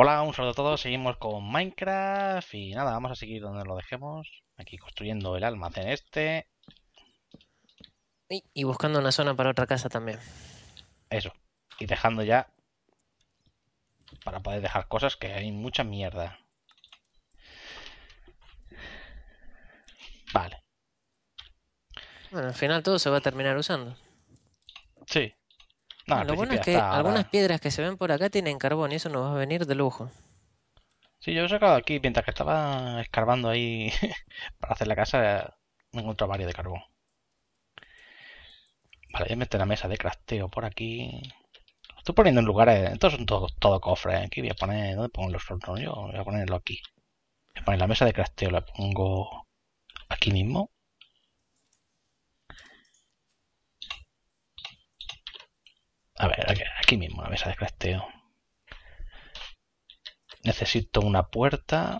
Hola, un saludo a todos. Seguimos con Minecraft y nada, vamos a seguir donde lo dejemos. Aquí construyendo el almacén este. Y, buscando una zona para otra casa también. Eso. Y dejando ya para poder dejar cosas que hay mucha mierda. Vale. Bueno, al final todo se va a terminar usando. Sí lo bueno es que algunas piedras que se ven por acá tienen carbón y eso nos va a venir de lujo. Sí, yo he sacado aquí, mientras que estaba escarbando ahí para hacer la casa, me encontré varios de carbón. Vale, voy a meter la mesa de crafteo por aquí. Lo estoy poniendo en lugares, estos son todos todo cofres. Aquí voy a poner, ¿dónde pongo los tornillos? voy a ponerlo aquí. la mesa de crafteo, la pongo aquí mismo. A ver, aquí, mismo, la mesa de crafteo. Necesito una puerta.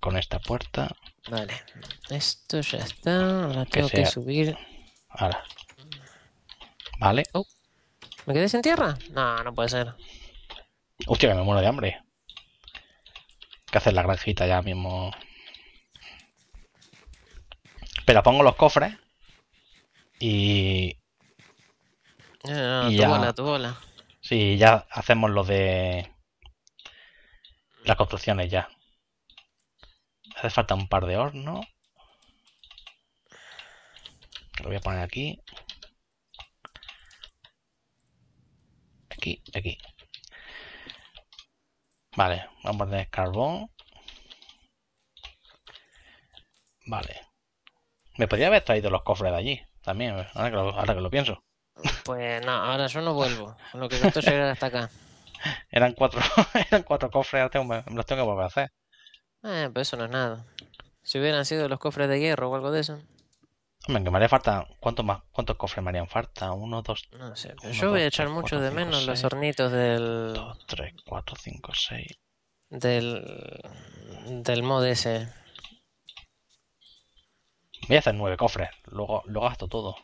Con esta puerta. Vale, esto ya está. Ahora tengo que, subir. Ahora. Vale. Oh. ¿Me quedé sin tierra? No, no puede ser. Hostia, que me muero de hambre. Hay que hacer la granjita ya mismo. Pero pongo los cofres y. ya, Sí, ya hacemos lo de. Las construcciones ya. Hace falta un par de hornos. Lo voy a poner aquí. Aquí, aquí. Vale, vamos a poner carbón. Vale. Me podría haber traído los cofres de allí. También, ahora que lo, ahora que lo pienso. Pues no, ahora yo no vuelvo. Lo que costó llegar hasta acá. Eran cuatro, eran cuatro cofres, ahora los tengo que volver a hacer. Eh, pues eso no es nada. Si hubieran sido los cofres de hierro o algo de eso. Hombre, que me haría falta. ¿Cuántos más? ¿Cuántos cofres me harían falta? Uno, dos. No sé, yo voy a echar mucho de menos los hornitos del. Dos, tres, cuatro, cinco, seis. Del. Del mod ese. Voy a hacer nueve cofres, luego lo gasto todo.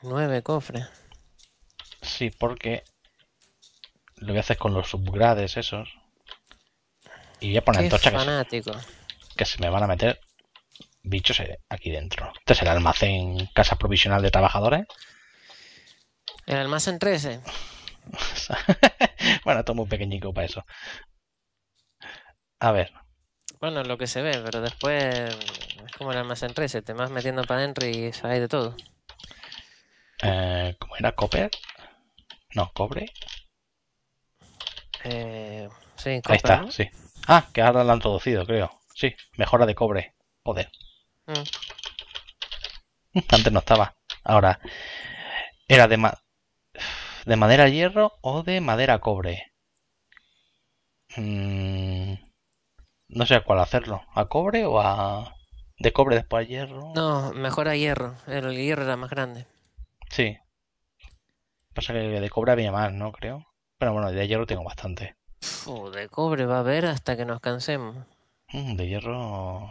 Nueve cofres. Sí, porque lo voy a hacer con los subgrades esos. Y voy a poner antorcha que se, que se me van a meter bichos aquí dentro. Este es el almacén casa provisional de trabajadores. El almacén 13. bueno, todo muy pequeñico para eso. A ver, bueno, lo que se ve, pero después es como el almacén Reset, te vas metiendo para adentro y sabes de todo. Eh, ¿Cómo era? ¿Copper? No, cobre. Eh, sí, Ahí está, sí. Ah, que ahora lo han traducido, creo. Sí, mejora de cobre. Joder. Mm. Antes no estaba. Ahora, era de, de madera hierro o de madera cobre. Mm. No sé a cuál hacerlo. ¿A cobre o a.? De cobre después a hierro. No, mejor a hierro. El hierro era más grande. Sí. Pasa que de cobre había más, ¿no? Creo. Pero bueno, de hierro tengo bastante. Uf, de cobre va a haber hasta que nos cansemos. Mm, de hierro.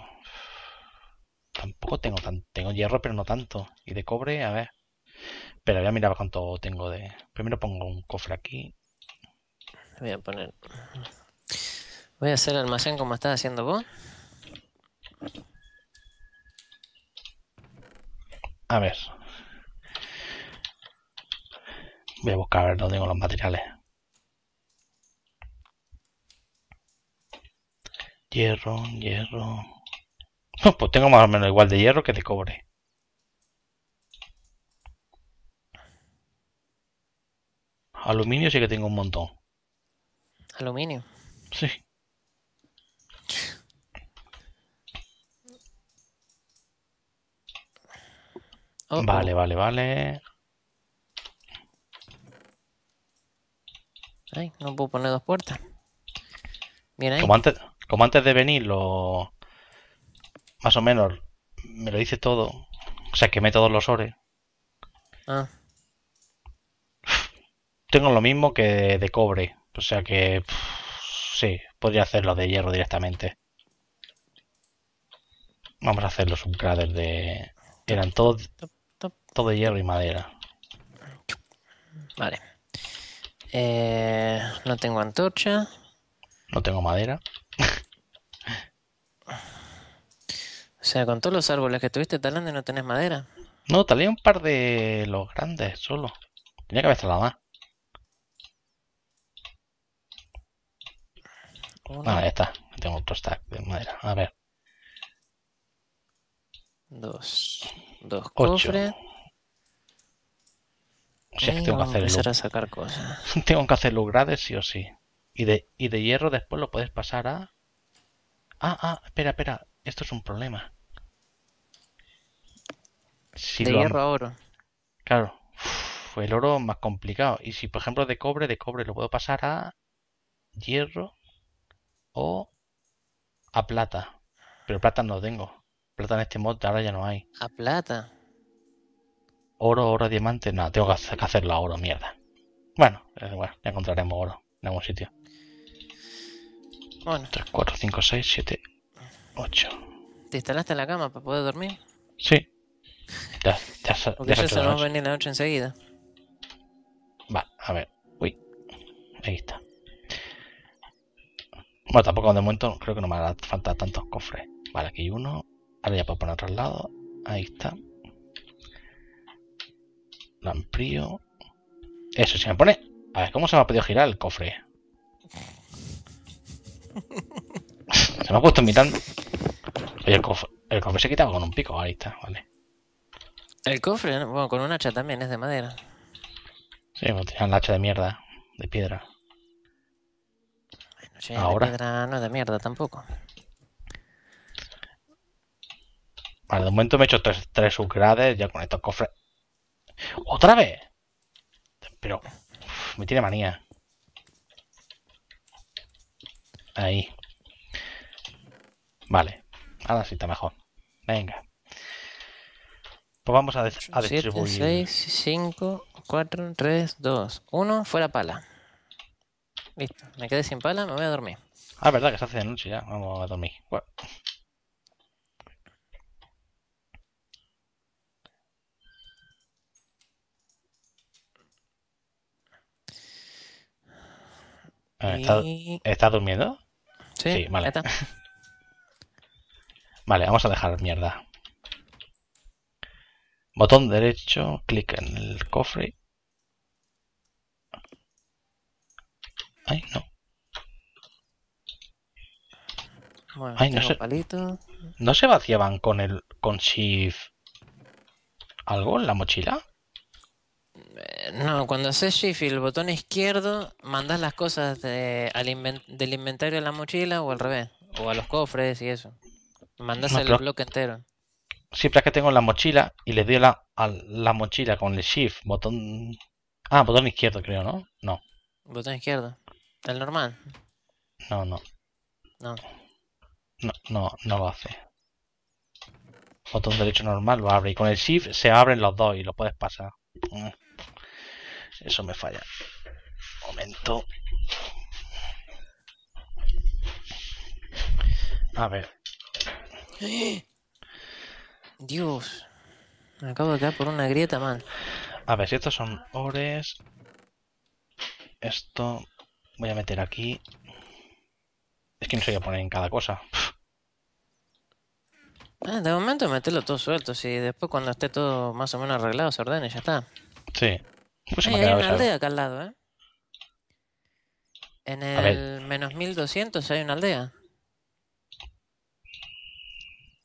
Tampoco tengo tan... Tengo hierro, pero no tanto. Y de cobre, a ver. Pero voy a mirar cuánto tengo de. Primero pongo un cofre aquí. Voy a poner Voy a hacer almacén como estás haciendo vos. A ver. Voy a buscar a ver dónde tengo los materiales. Hierro, hierro. Oh, pues tengo más o menos igual de hierro que de cobre. Aluminio sí que tengo un montón. ¿Aluminio? Sí. Oh, vale, oh. vale, vale. Ay, no puedo poner dos puertas. Como antes, como antes de venir, lo. Más o menos, me lo dice todo. O sea, quemé todos los ores. Ah. Tengo lo mismo que de cobre. O sea que. sí, podría hacerlo de hierro directamente. Vamos a hacer los subcrader de. Eran todos todo hierro y madera. Vale. Eh, no tengo antorcha. No tengo madera. o sea, con todos los árboles que tuviste talando no tenés madera. No, talé un par de los grandes solo. Tenía que haber talado más. Ah, ya está. Tengo otro stack de madera. A ver. Dos. Dos cofres tengo que hacerlo. sacar cosas. tengo que hacer los grades sí o sí. Y de, y de hierro después lo puedes pasar a... Ah, ah, espera, espera. Esto es un problema. de hierro a oro. Claro. el oro más complicado. Y si, por ejemplo, de cobre, de cobre lo puedo pasar a hierro o a plata. Pero plata no tengo. Plata en este mod ahora ya no hay. A plata. Oro, oro, diamante. No, tengo que hacerlo a oro, mierda. Bueno, eh, bueno, ya encontraremos oro en algún sitio. Bueno. 3, 4, 5, 6, 7, 8. ¿Te instalaste en la cama para poder dormir? Sí. Ya, ya, Porque ya se va a venir la noche enseguida. Va, a ver. Uy. Ahí está. Bueno, tampoco de momento creo que no me hará falta tantos cofres. Vale, aquí hay uno. Ahora ya puedo poner otro lado. Ahí está. Lo Eso, se me pone. A ver, ¿cómo se me ha podido girar el cofre? se me ha puesto en mitad. Oye, el cofre, el cofre se quitaba con un pico. Ahí está, vale. El cofre, bueno, con un hacha también, es de madera. Sí, me pues hacha de mierda, de piedra. Ahora. De piedra no es de mierda tampoco. Vale, de momento me he hecho tres, tres subgrades ya con estos cofres ¡Otra vez! Pero... me tiene manía. Ahí. Vale. Ahora sí está mejor. Venga. Pues vamos a, a distribuir. 6, 5, 4, 3, 2, 1. Fuera pala. Listo. Me quedé sin pala, me voy a dormir. Ah, es verdad que se hace de noche ya. Vamos a dormir. Bueno. ¿Estás está durmiendo? Sí, vale. Vale, vamos a dejar mierda. Botón derecho, clic en el cofre. Ay, no. Ay, no, se... no se vaciaban con el con Shift algo en la mochila. No, cuando haces shift y el botón izquierdo, mandas las cosas al del inventario de la mochila o al revés, o a los cofres y eso. Mandas el bloque entero. Siempre es que tengo la mochila y le doy la, a la mochila con el shift, botón. Ah, botón izquierdo, creo, ¿no? No. Botón izquierdo. ¿El normal? No, no. No. No, no, no lo hace. Botón derecho normal lo abre y con el shift se abren los dos y lo puedes pasar. Mm eso me falla. momento. A ver. Dios. Me acabo de caer por una grieta, mal. A ver, si estos son ores. Esto voy a meter aquí. Es que no sé a poner en cada cosa. Ah, de momento meterlo todo suelto. Si después cuando esté todo más o menos arreglado se ordene, ya está. Sí. Pues hay una aldea acá al lado, ¿eh? En el menos 1200 ¿eh? hay una aldea.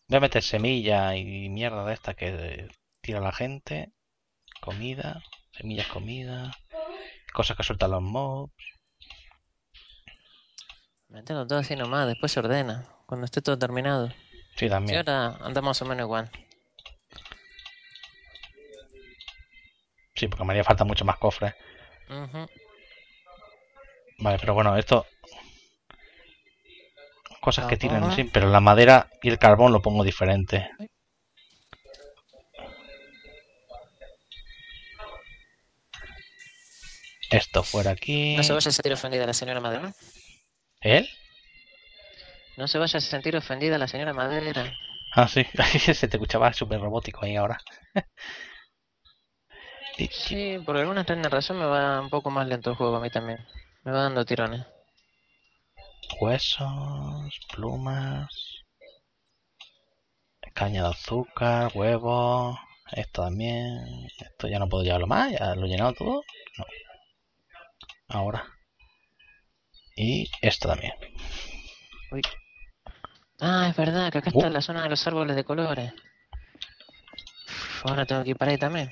Voy a meter semilla y mierda de esta que eh, tira la gente. Comida, semillas, comida. Cosas que sueltan los mobs. Mételo todo así nomás, después se ordena. Cuando esté todo terminado. Sí, también. Y ahora anda más o menos igual. Sí, porque me haría falta mucho más cofres. Vale, pero bueno, esto. Cosas que tienen, sí, pero la madera y el carbón lo pongo diferente. Esto fuera aquí. No se vaya a sentir ofendida la señora Madera. ¿Él? No se vaya a sentir ofendida la señora Madera. Ah, sí, se te escuchaba súper robótico ahí ahora. Sí, por alguna extraña razón me va un poco más lento el juego a mí también. Me va dando tirones. Huesos, plumas, caña de azúcar, huevos, esto también. Esto ya no puedo llevarlo más, ya lo he llenado todo. Ahora. Y esto también. Uy. Ah, es verdad, que acá está uh. la zona de los árboles de colores. ahora tengo que ir para ahí también.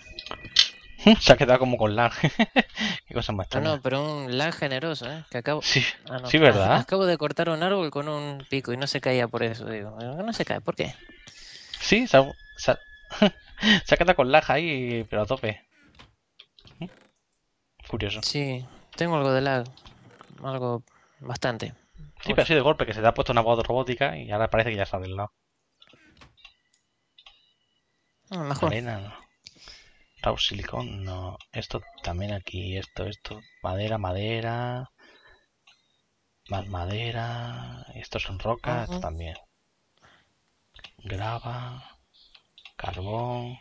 Se ha quedado como con lag. Qué cosa más ah, No, no, pero un lag generoso, ¿eh? Que acabo... Sí, ah, ¿verdad? Ah, acabo de cortar un árbol con un pico y no se caía por eso, digo. No se cae, ¿por qué? Sí, se ha, quedado con lag ahí, pero a tope. Curioso. Sí, tengo algo de lag. Algo bastante. Sí, pero así de golpe, que se te ha puesto una voz robótica y ahora parece que ya está del lado. No, mejor. Arena, no raw silicón, no esto también aquí esto esto madera madera más madera estos son rocas, esto también grava carbón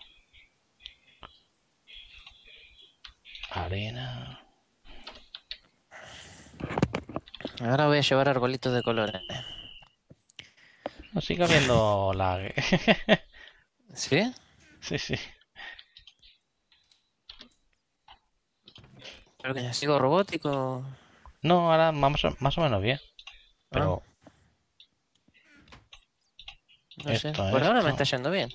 arena ahora voy a llevar arbolitos de colores no sigue habiendo lag ¿sí? sí sí ¿Pero que ya sigo robótico? No, ahora más, más o menos bien. Pero. Ah. No sé. Por ahora me está yendo bien.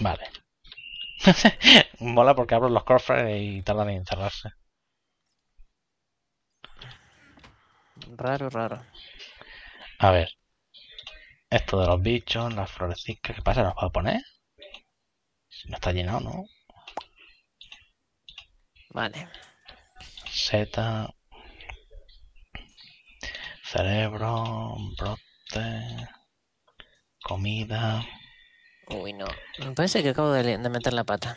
Vale. Mola porque abro los cofres y tardan en cerrarse. Raro, raro. A ver. Esto de los bichos, las florecitas, ¿qué pasa? ¿Las puedo poner? No está llenado, ¿no? Vale. Z. Cerebro, brote, comida. Uy, no. Me parece que acabo de, meter la pata.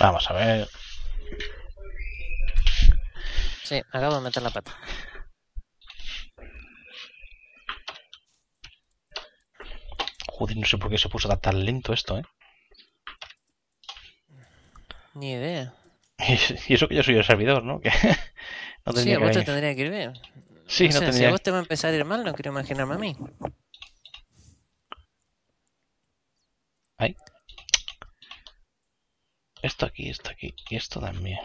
Vamos a ver. Sí, acabo de meter la pata. Joder, no sé por qué se puso tan lento esto, ¿eh? Ni idea. Y eso que yo soy el servidor, ¿no? Que sí, a vos te tendría que ir bien. Sí, Si a vos te va a empezar a ir mal, no quiero imaginarme a mí. Ahí. Esto aquí, esto aquí y esto también.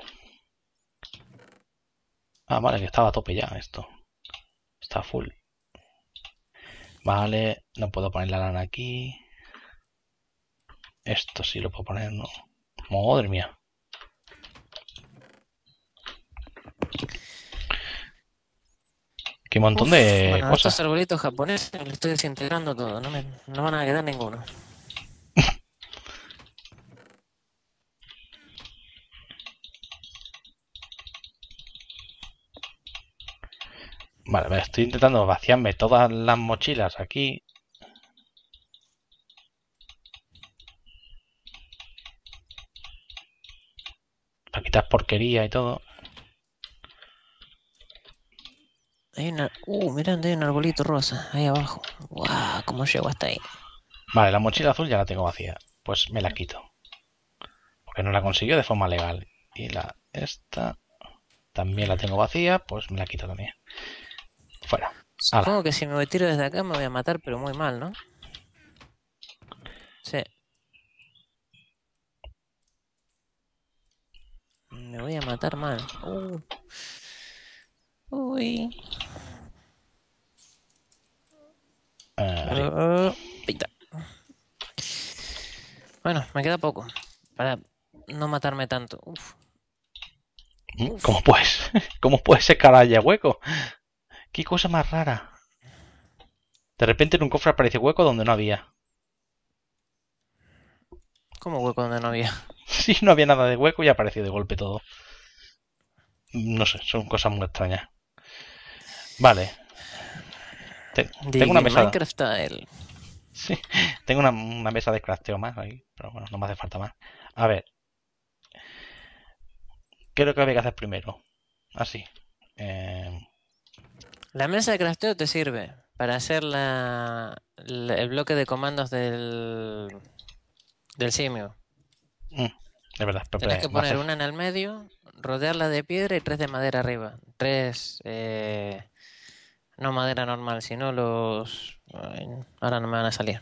Ah, vale, que estaba a tope ya esto. Está full. Vale, no puedo poner la lana aquí. Esto sí lo puedo poner, ¿no? Madre mía. Qué montón de cosas. Estos arbolitos japoneses los estoy desintegrando todo, no, me, no van a quedar ninguno. Vale, estoy intentando vaciarme todas las mochilas aquí. Para quitar porquería y todo. Hay una... Uh, mirad, hay un arbolito rosa ahí abajo. ¡Guau! llego hasta ahí? Vale, la mochila azul ya la tengo vacía. Pues me la quito. Porque no la consiguió de forma legal. Y la... Esta... También la tengo vacía, pues me la quito también. Supongo que si me tiro desde acá me voy a matar, pero muy mal, ¿no? Sí. Me voy a matar mal. Uh. Uy. Ah, uh, uh. Bueno, me queda poco. Para no matarme tanto. Uf. ¿Cómo puedes? ¿Cómo puedes escalar ya hueco? ¡Qué cosa más rara! De repente en un cofre aparece hueco donde no había. ¿Cómo hueco donde no había? Sí, no había nada de hueco y apareció de golpe todo. No sé, son cosas muy extrañas. Vale. tengo una mesa. Sí, tengo una, mesa de crafteo más ahí, pero bueno, no me hace falta más. A ver. ¿Qué es lo que había que hacer primero? Así. Ah, eh la mesa de crafteo te sirve para hacer la, el bloque de comandos del, del simio. de mm, verdad, Tienes pues, pues, que poner una en el medio, rodearla de piedra y tres de madera arriba. Tres, eh, no madera normal, sino los... Ahora no me van a salir.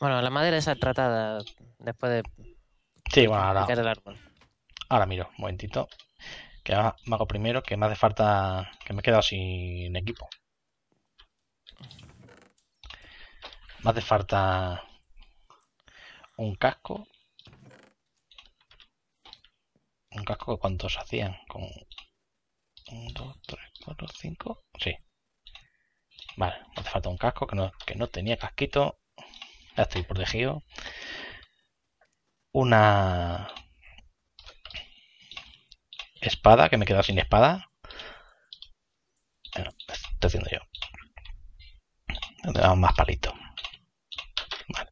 Bueno, la madera esa tratada después de... Sí, bueno, ahora... Ahora miro, un momentito. Que me hago primero, que me hace falta. Que me he quedado sin equipo. Me hace falta. Un casco. Un casco que cuántos hacían. Con. 1, 2, 3, 4, 5. Sí. Vale, me hace falta un casco que que no tenía casquito. Ya estoy protegido. Una espada, que me he sin espada. estoy haciendo yo. Le damos más palito. Vale.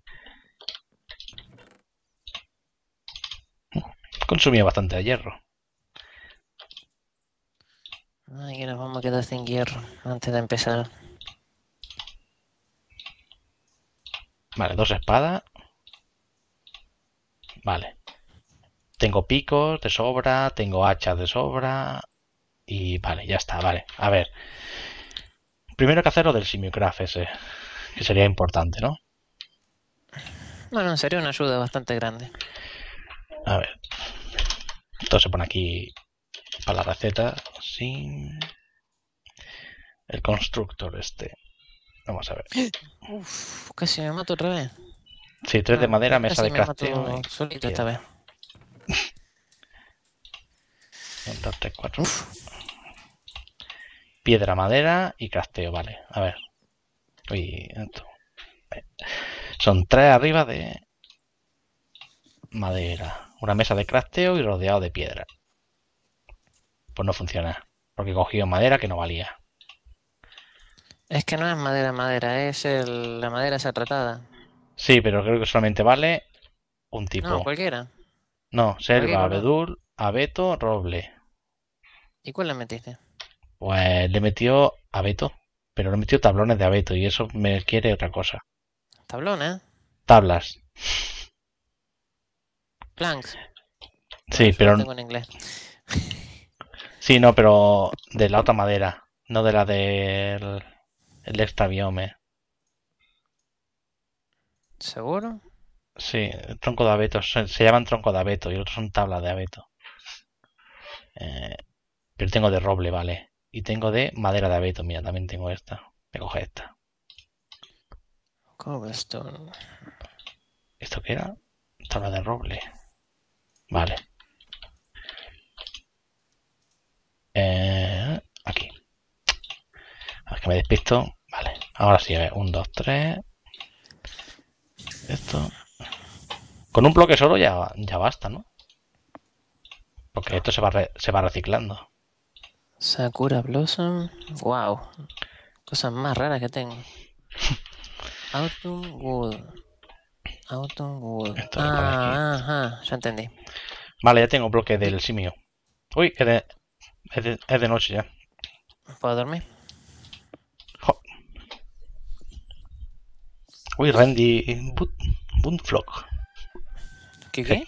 Mm, consumía bastante hierro. Ay, que nos vamos a quedar sin hierro antes de empezar. Vale, dos espadas. Vale. Tengo picos de sobra, tengo hachas de sobra. Y vale, ya está, vale. A ver. Primero hay que hacer lo del simiocraft ese, que sería importante, ¿no? Bueno, sería una ayuda bastante grande. A ver. Entonces se pone aquí para la receta sin el constructor este. Vamos a ver. Uf, casi me mato otra vez. Sí, tres de ah, madera, mesa de craft esta vez. 1, 2, 3, Piedra, madera y crasteo vale. A ver. Son tres arriba de madera. Una mesa de crafteo y rodeado de piedra. Pues no funciona. Porque he cogido madera que no valía. Es que no es madera, madera. Es la madera esa tratada. Sí, pero creo que solamente vale un tipo. No, cualquiera. No, selva, abedul, abeto, roble. ¿Y cuál le metiste? Pues le metió abeto, pero le metió tablones de abeto y eso me quiere otra cosa. ¿Tablones? Tablas. Planks. Sí, no, pero. Tengo en inglés. Sí, no, pero de la otra madera, no de la del el extraviome. ¿Seguro? Sí, tronco de abeto, se, llaman tronco de abeto y otros son tablas de abeto. Eh, pero tengo de roble, vale. Y tengo de madera de abeto. Mira, también tengo esta. Me coge esta. ¿Esto qué era? Tabla de roble. Vale. Eh, aquí. A ver que me despisto. Vale. Ahora sí, a Un, dos, tres. Esto. Con un bloque solo ya, ya basta, ¿no? Porque esto se va, se va reciclando. Sakura Blossom. Wow. Cosas más raras que tengo. Autumn Wood. Autumn Wood. ah, ya entendí. Vale, ya tengo bloque del simio. Uy, es de, de, noche ya. ¿Puedo dormir? Uy, Randy flock. ¿Qué qué?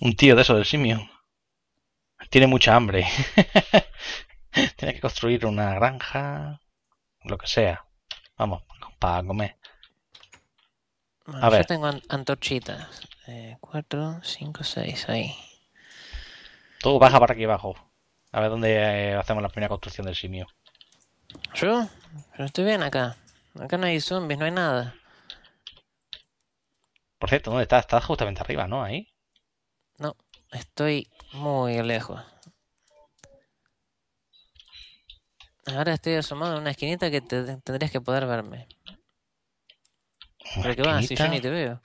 Un tío de eso del simio. Tiene mucha hambre. Tienes que construir una granja, lo que sea. Vamos, para comer. yo tengo antorchitas. Eh, cuatro, cinco, seis, ahí. Tú baja para aquí abajo. A ver dónde eh, hacemos la primera construcción del simio. ¿Yo? Yo estoy bien acá. Acá no hay zombies, no hay nada. Por cierto, ¿dónde estás? Estás justamente arriba, ¿no? Ahí. No, estoy muy lejos. Ahora estoy asomado en una esquinita que tendrías que poder verme. Pero qué va, si yo ni te veo.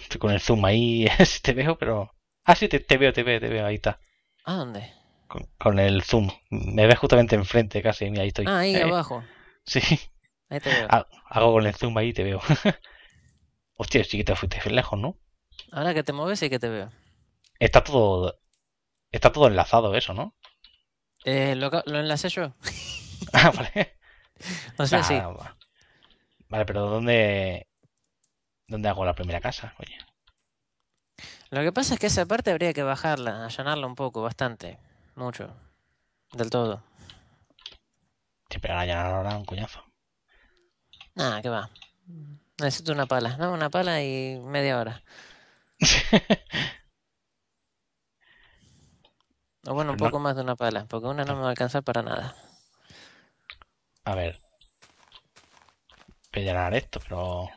Estoy con el zoom ahí, si te veo, pero. Ah, sí, te, veo, te veo, te veo, ahí está. ¿A dónde? Con, el zoom. Me ves justamente enfrente casi, mira, ahí estoy. Ah, ahí eh, abajo. Sí. Ahí te veo. Ah, hago, con el zoom ahí y te veo. Hostia, sí que te fuiste lejos, ¿no? Ahora que te mueves sí que te veo. Está todo. Está todo enlazado eso, ¿no? Eh, ¿lo, ¿lo, enlacé yo? ah, vale. No sé, si sí. Ah, vale, pero ¿dónde, ¿dónde hago la primera casa? Oye. Lo que pasa es que esa parte habría que bajarla, allanarla un poco, bastante. Mucho. Del todo. te pero allanar ahora un cuñazo? Nada, que va. Necesito una pala, ¿no? Una pala y media hora. O bueno, un poco más de una pala, porque una no me va a alcanzar para nada. A ver. llenar esto, pero.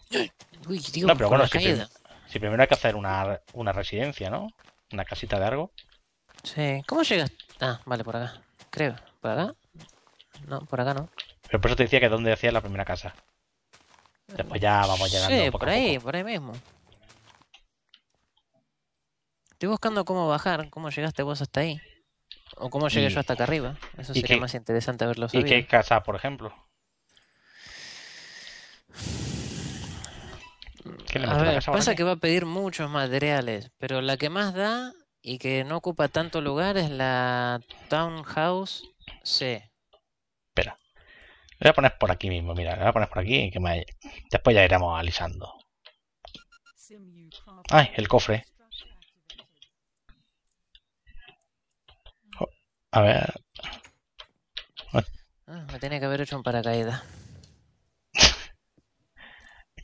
Uy, no, pero bueno, si, primero hay que hacer una, residencia, ¿no? Una casita de algo. Sí, ¿cómo llegas? Ah, vale, por acá. Creo. ¿Por acá? No, por acá no. Pero por eso te decía que dónde hacías la primera casa. Después ya vamos llegando. Sí, por ahí, por ahí mismo. Estoy buscando cómo bajar, cómo llegaste vos hasta ahí. O cómo llegué yo hasta acá arriba. Eso sería más interesante verlo. ¿Y qué casa, por ejemplo? a ver, pasa que va a pedir muchos materiales, pero la que más da y que no ocupa tanto lugar es la Townhouse C. Espera. Lo voy a poner por aquí mismo, mira, lo voy a poner por aquí que después ya iremos alisando. Ay, el cofre. A ver. Ah, me tiene que haber hecho un paracaídas.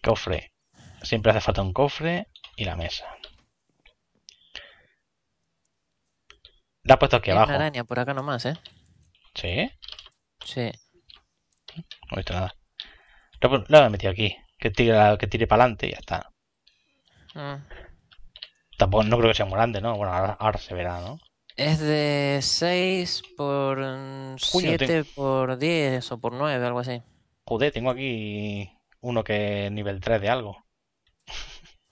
cofre. Siempre hace falta un cofre y la mesa. La ha puesto aquí abajo. Una araña por acá nomás, ¿eh? ¿Sí? Sí. No he visto nada. Lo, he metido aquí. Que tire, que tire para adelante y ya está. Ah. Tampoco, no creo que sea muy grande, ¿no? Bueno, ahora, ahora se verá, ¿no? Es de 6 por 7 por 10 o por 9, algo así. Joder, tengo aquí uno que es nivel 3 de algo.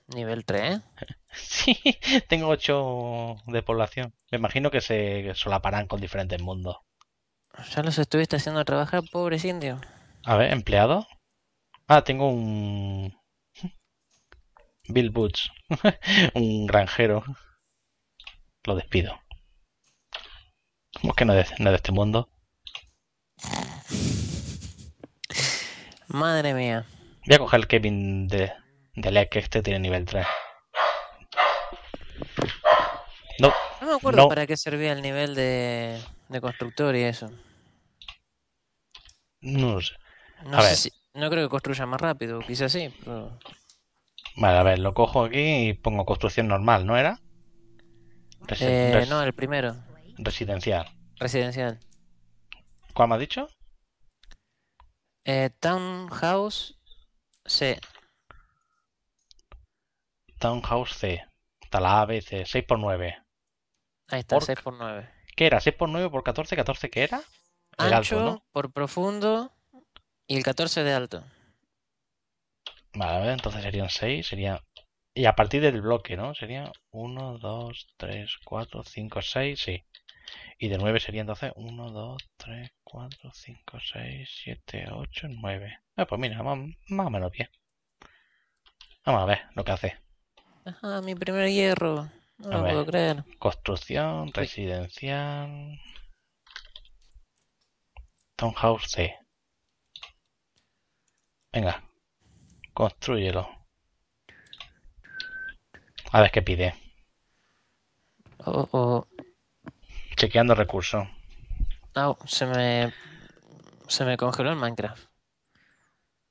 Nivel 3, Sí, tengo 8 de población. Me imagino que se solaparán con diferentes mundos. Ya los estuviste haciendo trabajar, pobres indios. A ver, empleado. Ah, tengo un... Bill boots un granjero. Lo despido es que no es, de este mundo. Madre mía. Voy a coger el Kevin de, de que este tiene nivel 3. No, no me acuerdo para qué servía el nivel de, de constructor y eso. No lo sé. a ver. no creo que construya más rápido, quizás sí, Vale, a ver, lo cojo aquí y pongo construcción normal, ¿no era? eh, No, el primero. Residencial. Residencial. ¿Cuál me ha dicho? Eh, Townhouse C. Townhouse C. Está la A, B, C. 6x9. Ahí está, 6x9. ¿Qué era? ¿6x9 por 14? ¿14 qué era? El Ancho alto, ¿no? por profundo y el 14 de alto. Vale, entonces serían 6, sería... Y a partir del bloque, ¿no? Sería 1, 2, 3, 4, 5, 6, sí. Y de 9 sería entonces 1, 2, 3, 4, 5, 6, 7, 8, 9. Ah, pues mira, más, o menos bien. Vamos a ver lo que hace. Ajá, mi primer hierro. No lo puedo creer. Construcción, residencial. Townhouse C. Venga, construyelo. A ver qué pide. Oh, oh. Chequeando recurso. se me. Se me congeló el Minecraft.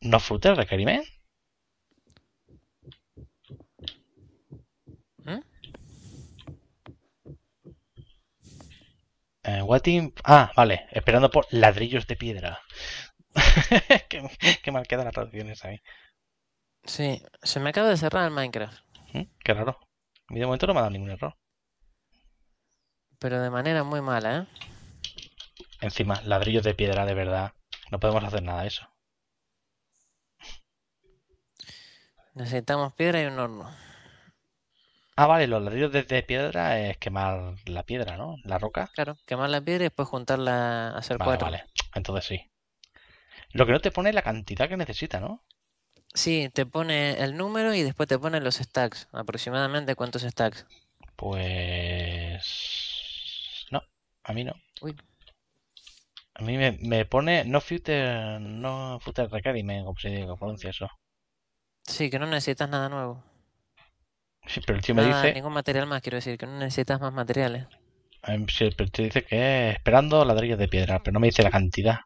¿No fruta el requerimiento? ¿Eh? Eh, ah, vale, esperando por ladrillos de piedra. qué, mal quedan las traducciones ahí. Sí, se me acaba de cerrar el Minecraft. ¿Mm? Qué raro. A de momento no me ha dado ningún error pero de manera muy mala, ¿eh? Encima, ladrillos de piedra, de verdad. No podemos hacer nada de eso. Necesitamos piedra y un horno. Ah, vale, los ladrillos de, piedra es quemar la piedra, ¿no? La roca. Claro, quemar la piedra y después juntarla, a hacer cuatro. Vale, entonces sí. Lo que no te pone es la cantidad que necesita, ¿no? Sí, te pone el número y después te pone los stacks. Aproximadamente cuántos stacks. Pues. A mí no. Uy. A mí me, pone no future, no future academy, como se digo, pronuncia eso. Sí, que no necesitas nada nuevo. Sí, pero el tío me dice. Ningún material más, quiero decir, que no necesitas más materiales. Em, sí, pero el dice que esperando ladrillos de piedra, pero no me dice la cantidad.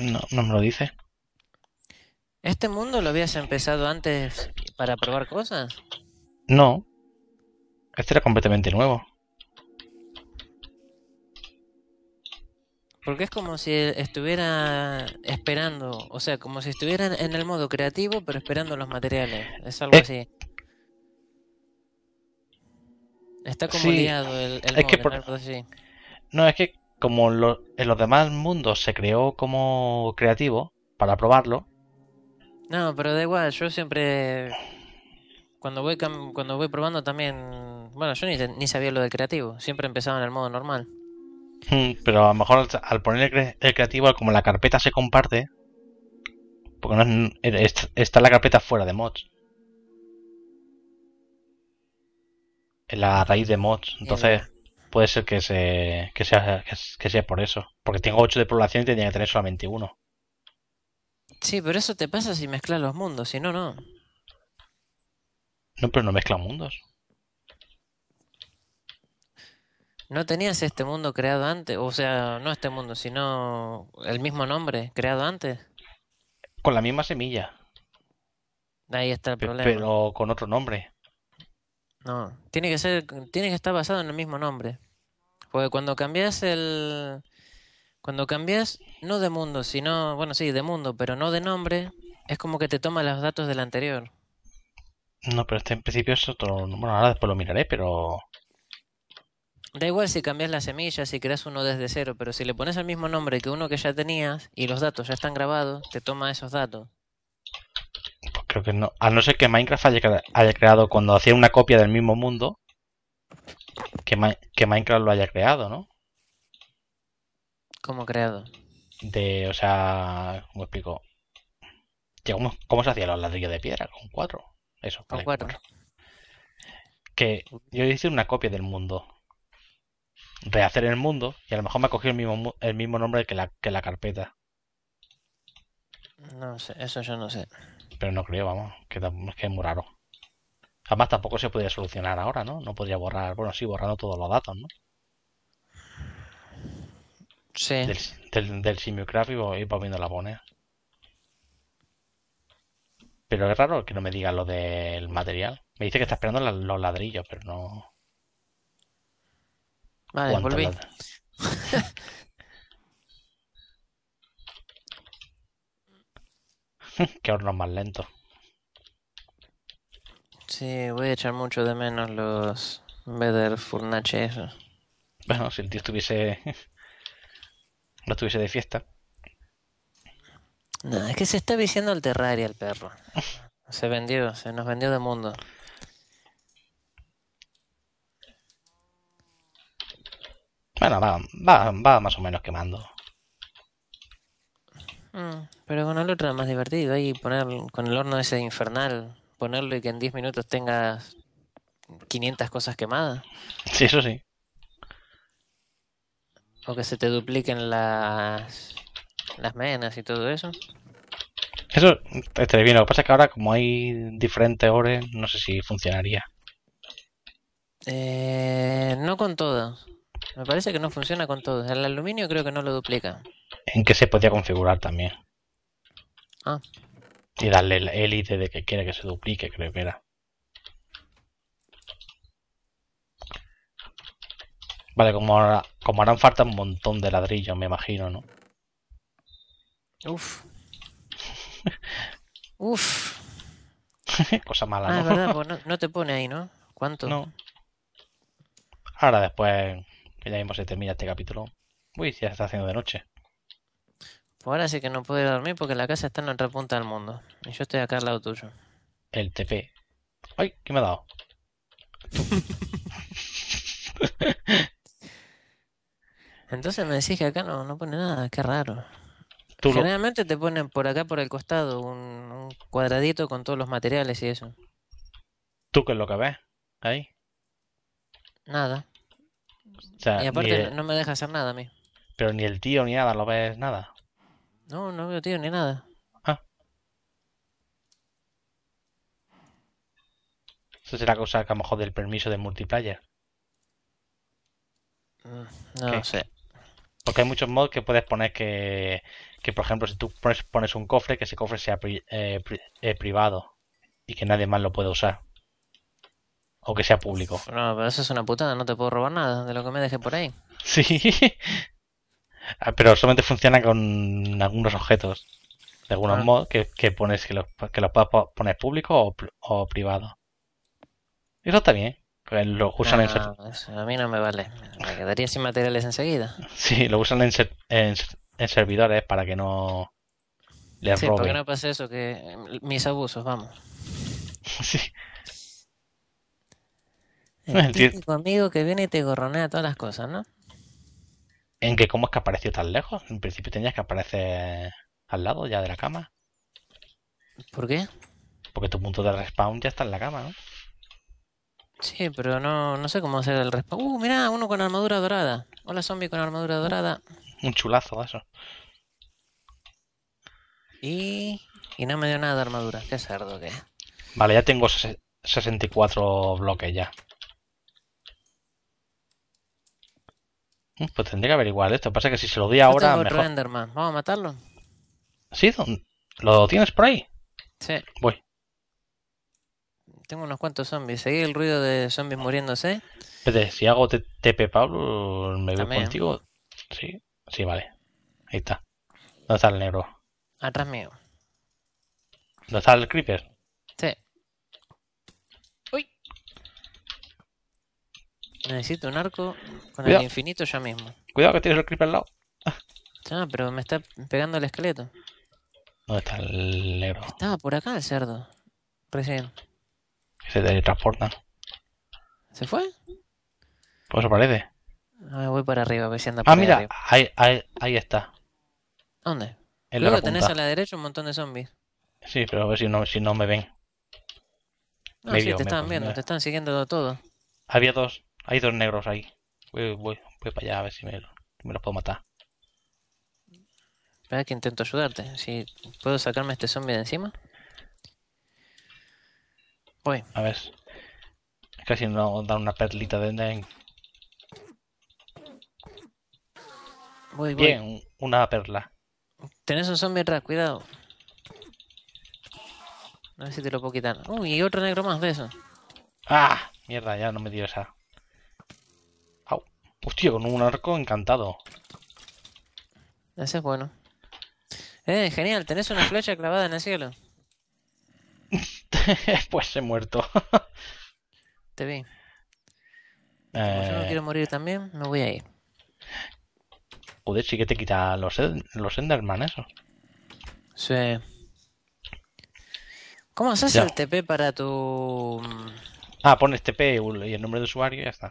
No, no me lo dice. ¿Este mundo lo habías empezado antes para probar cosas? No. Este era completamente nuevo. Porque es como si estuviera esperando, o sea, como si estuviera en el modo creativo, pero esperando los materiales. Es algo eh. así. Está como liado el, el es No, es que como en los demás mundos se creó como creativo para probarlo. No, pero da igual, yo siempre cuando voy, cuando voy probando también. Bueno, yo ni, ni sabía lo del creativo. Siempre empezaba en el modo normal. Hmm, pero a lo mejor al, poner el, creativo, como la carpeta se comparte. Porque no er, está la carpeta fuera de mods. En la raíz de mods. Entonces puede ser que, se, que, sea, que, sea por eso. Porque tengo 8 de población y tenía que tener solamente uno. Sí, pero eso te pasa si mezclas los mundos. Si no, no. No, pero no mezcla mundos. ¿No tenías este mundo creado antes? O sea, no este mundo, sino el mismo nombre creado antes. Con la misma semilla. Ahí está el problema. Pero con otro nombre. No, tiene que ser, tiene que estar basado en el mismo nombre. Porque cuando cambias el, cuando cambias no de mundo, sino, bueno sí, de mundo, pero no de nombre, es como que te toma los datos del anterior. No, pero este en principio es otro. Bueno, ahora después lo miraré, pero. Da igual si cambias las semillas, si creas uno desde cero, pero si le pones el mismo nombre que uno que ya tenías y los datos ya están grabados, te toma esos datos. Pues creo que no. A no ser que Minecraft haya, creado cuando hacía una copia del mismo mundo, que, Minecraft lo haya creado, ¿no? ¿Cómo creado? De, o sea, ¿cómo explico? ¿Cómo, cómo se hacía los ladrillos de piedra? Con cuatro. Eso, Que yo hice una copia del mundo. Rehacer el mundo y a lo mejor me ha cogido el mismo, el mismo nombre que la, que la carpeta. No sé, eso yo no sé. Pero no creo, vamos, que, que es muy raro. Además, tampoco se podría solucionar ahora, ¿no? No podría borrar, bueno, sí, borrando todos los datos, ¿no? Sí. Del, del, del y volviendo viendo la pone. Pero es raro que no me diga lo del material. Me dice que está esperando los ladrillos, pero no. Vale, volví. Qué hornos más lento. Sí, voy a echar mucho de menos los Better Furnache. Bueno, si el tío estuviese. no estuviese de fiesta. No, es que se está viciando el Terraria el perro. Se vendió, se nos vendió de mundo. Bueno, va, va, más o menos quemando. Mm, pero bueno, el otro es más divertido. Ahí poner con el horno ese infernal, ponerlo y que en 10 minutos tengas 500 cosas quemadas. Sí, eso sí. O que se te dupliquen las las menas y todo eso. Eso estaría bien. Lo que pasa es que ahora, como hay diferentes ores, no sé si funcionaría. Eh, no con todas. Me parece que no funciona con todas. El aluminio creo que no lo duplica. En qué se podía configurar también. Ah. Y darle el élite de que quiere que se duplique, creo que era. Vale, como, ahora, como harán falta un montón de ladrillos, me imagino, ¿no? Uf. Uf. Cosa mala, ah, pues ¿no? ¿no? te pone ahí, ¿no? ¿Cuánto? No. Ahora después, que ya mismo se termina este capítulo. Uy, ya se está haciendo de noche. Pues ahora sí que no puedo dormir porque la casa está en otra punta del mundo. Y yo estoy acá al lado tuyo. El TP. ¡Ay! ¿Qué me ha dado? Entonces me decís que acá no, no pone nada, qué raro. Generalmente te ponen por acá, por el costado, un, cuadradito con todos los materiales y eso. ¿Tú qué es lo que ves ahí? Nada. y aparte no me deja hacer nada a mí. Pero ni el tío ni nada, ¿lo ves nada? No, no veo tío ni nada. Ah. Eso será cosa que a lo mejor del permiso de multiplayer. Mm, no sé. Porque hay muchos mods que puedes poner que que por ejemplo si tú pones, un cofre, que ese cofre sea eh, eh, privado y que nadie más lo pueda usar. O que sea público. No, pero eso es una putada, no te puedo robar nada de lo que me deje por ahí. Sí. Ah, pero solamente funciona con algunos objetos. De algunos ah. mods que, que, pones que los, que los puedas poner público o, privado. eso está bien. lo usan en... Ah, a mí no me vale. Me quedaría sin materiales enseguida. Sí, lo usan en, en, en servidores para que no sí, para que no pase eso, que mm, mis abusos, vamos. sí. El típico amigo que viene y te gorronea todas las cosas, ¿no? En que cómo es que apareció tan lejos. En principio tenías que aparecer al lado ya de la cama. ¿Por qué? Porque tu punto de respawn ya está en la cama, ¿no? Sí, pero no, no sé cómo hacer el respawn. Uh, mira, uno con armadura dorada. Hola, zombie con armadura dorada un chulazo eso. Y, y no me dio nada de armadura, qué cerdo que. Vale, ya tengo 64 bloques ya. Mm, pues tendría que averiguar esto. Pasa que si se lo di ahora. Tengo mejor. Vamos a matarlo. ¿Sí? ¿Lo tienes por ahí? Sí. Voy. Tengo unos cuantos zombies. Seguí el ruido de zombies muriéndose. Espérate, si hago TP Pablo, me veo contigo. Sí. Sí, vale. Ahí está. ¿Dónde está el negro? Atrás mío. ¿Dónde está el creeper? Sí. Uy. Necesito un arco con el infinito ya mismo. Cuidado que tienes el creeper al lado. Ah, pero me está pegando el esqueleto. ¿Dónde está el negro? Estaba por acá el cerdo. Recién. Se teletransporta. ¿Se fue? Por eso parece ver, voy para arriba, a ver si anda por Ah, mira, ahí, ahí, está. ¿Dónde? el la tenés a la derecha un montón de zombies. Sí, pero a ver si no, si no me ven. No, Me sí, te están viendo, te están siguiendo todo. Había dos, hay dos negros ahí. Voy, voy, voy para allá a ver si me, los puedo matar. Espera que intento ayudarte. Si puedo sacarme este zombie de encima. Voy. A ver. Casi no dan una perlita de... Bien, una perla. Tenés un zombie atrás, cuidado. A ver si te lo puedo quitar. Uy, y otro negro más de eso. ¡Ah! Mierda, ya no me dio esa. ¡Au! Hostia, con un arco encantado. Ese es bueno. Eh, genial, tenés una flecha clavada en el cielo. pues he muerto. Te vi. yo no eh. quiero morir también, me voy a ir. Joder, sí que te quita los, los Enderman eso. Sí. ¿Cómo haces el TP para tu. Mm, ah, pones TP y el nombre de usuario y ya está.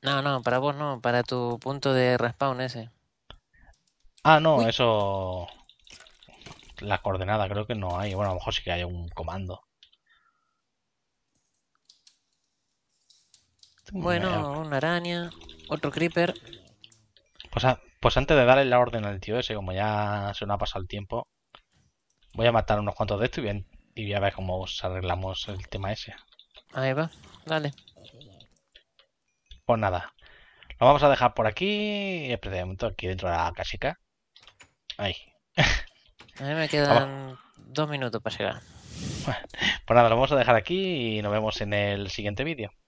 No, no, para vos no, para tu punto de respawn ese. Ah, no, eso. La coordenadas creo que no hay. Bueno, a lo mejor sí que hay un comando. Bueno, una araña, otro creeper. O sea... Pues antes de darle la orden al tío ese, como ya se nos ha pasado el tiempo, voy a matar unos cuantos de estos y voy a, y ver cómo arreglamos el tema ese. Ahí va, dale. Pues nada, lo vamos a dejar por aquí. Y un momento aquí dentro de la casica. Ahí. A mí me quedan dos minutos para llegar. pues nada, lo vamos a dejar aquí y nos vemos en el siguiente vídeo.